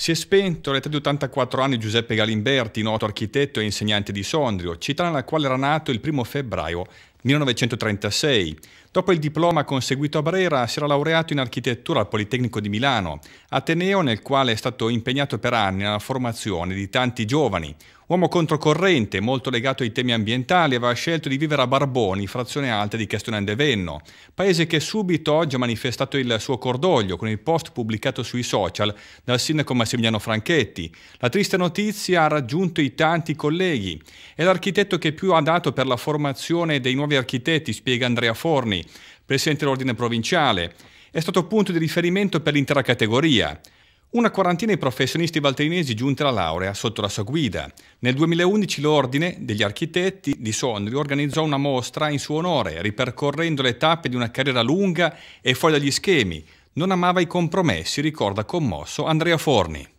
Si è spento all'età di 84 anni Giuseppe Galimberti, noto architetto e insegnante di Sondrio, città nella quale era nato il primo febbraio 1936. Dopo il diploma conseguito a Brera si era laureato in architettura al Politecnico di Milano, Ateneo nel quale è stato impegnato per anni nella formazione di tanti giovani. Uomo controcorrente, molto legato ai temi ambientali, aveva scelto di vivere a Barboni, frazione alta di Castelnande Venno, paese che subito oggi ha manifestato il suo cordoglio con il post pubblicato sui social dal sindaco Massimiliano Franchetti. La triste notizia ha raggiunto i tanti colleghi. È l'architetto che più ha dato per la formazione dei nuovi nuovi architetti, spiega Andrea Forni, presidente dell'ordine provinciale. È stato punto di riferimento per l'intera categoria. Una quarantina di professionisti valtellinesi giunti alla laurea sotto la sua guida. Nel 2011 l'Ordine degli Architetti di Sondrio organizzò una mostra in suo onore, ripercorrendo le tappe di una carriera lunga e fuori dagli schemi. Non amava i compromessi, ricorda commosso Andrea Forni.